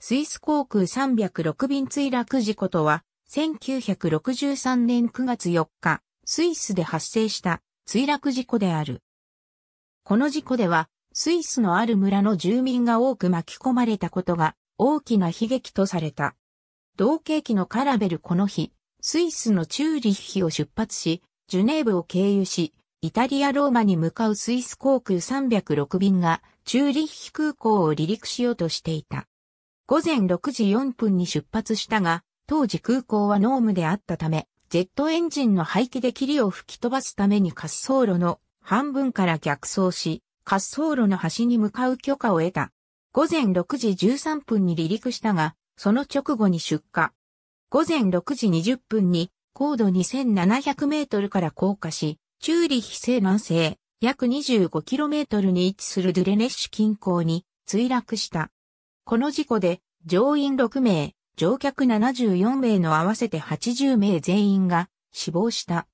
スイス航空306便墜落事故とは、1963年9月4日、スイスで発生した墜落事故である。この事故では、スイスのある村の住民が多く巻き込まれたことが大きな悲劇とされた。同景気のカラベルこの日、スイスのチューリッヒを出発し、ジュネーブを経由し、イタリア・ローマに向かうスイス航空306便がチューリッヒ空港を離陸しようとしていた。午前6時4分に出発したが、当時空港は濃霧であったため、ジェットエンジンの排気で霧を吹き飛ばすために滑走路の半分から逆走し、滑走路の端に向かう許可を得た。午前6時13分に離陸したが、その直後に出荷。午前6時20分に高度2700メートルから降下し、チューリヒ西南西、約2 5トルに位置するドゥレネッシュ近郊に墜落した。この事故で乗員6名、乗客74名の合わせて80名全員が死亡した。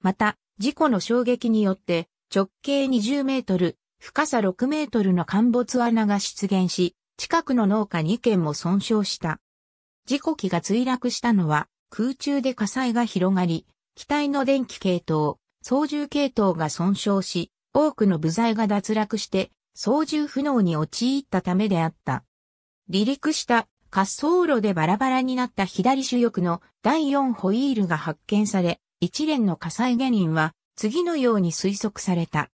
また、事故の衝撃によって直径20メートル、深さ6メートルの陥没穴が出現し、近くの農家2軒も損傷した。事故機が墜落したのは空中で火災が広がり、機体の電気系統、操縦系統が損傷し、多くの部材が脱落して操縦不能に陥ったためであった。離陸した滑走路でバラバラになった左主翼の第4ホイールが発見され、一連の火災原因は次のように推測された。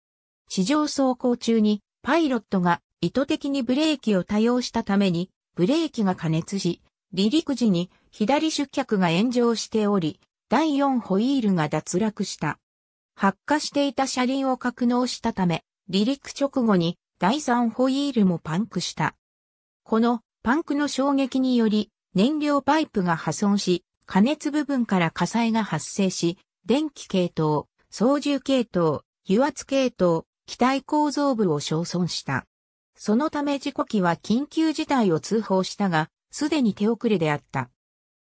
地上走行中にパイロットが意図的にブレーキを多用したために、ブレーキが加熱し、離陸時に左出脚が炎上しており、第4ホイールが脱落した。発火していた車輪を格納したため、離陸直後に第3ホイールもパンクした。このパンクの衝撃により燃料パイプが破損し、加熱部分から火災が発生し、電気系統、操縦系統、油圧系統、機体構造部を焼損した。そのため事故機は緊急事態を通報したが、すでに手遅れであった。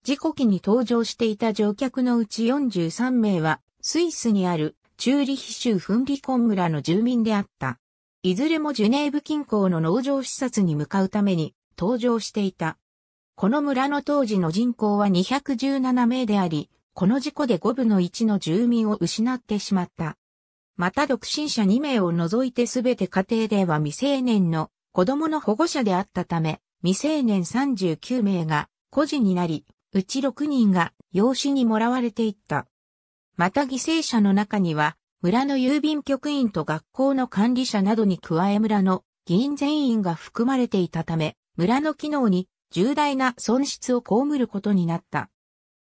事故機に搭乗していた乗客のうち43名は、スイスにあるチューリヒ州フンリコン村の住民であった。いずれもジュネーブ近郊の農場視察に向かうために登場していた。この村の当時の人口は217名であり、この事故で5分の1の住民を失ってしまった。また独身者2名を除いてすべて家庭では未成年の子供の保護者であったため、未成年39名が孤児になり、うち6人が養子にもらわれていった。また犠牲者の中には村の郵便局員と学校の管理者などに加え村の議員全員が含まれていたため、村の機能に重大な損失を被ることになった。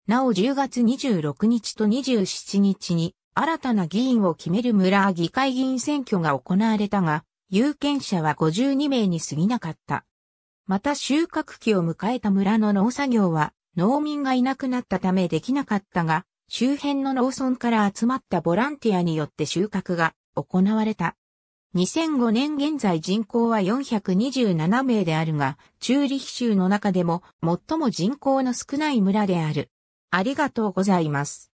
なお10月26日と27日に新たな議員を決める村議会議員選挙が行われたが、有権者は52名に過ぎなかった。また収穫期を迎えた村の農作業は農民がいなくなったためできなかったが、周辺の農村から集まったボランティアによって収穫が行われた。2005年現在人口は427名であるが、チューリヒ州の中でも最も人口の少ない村である。ありがとうございます。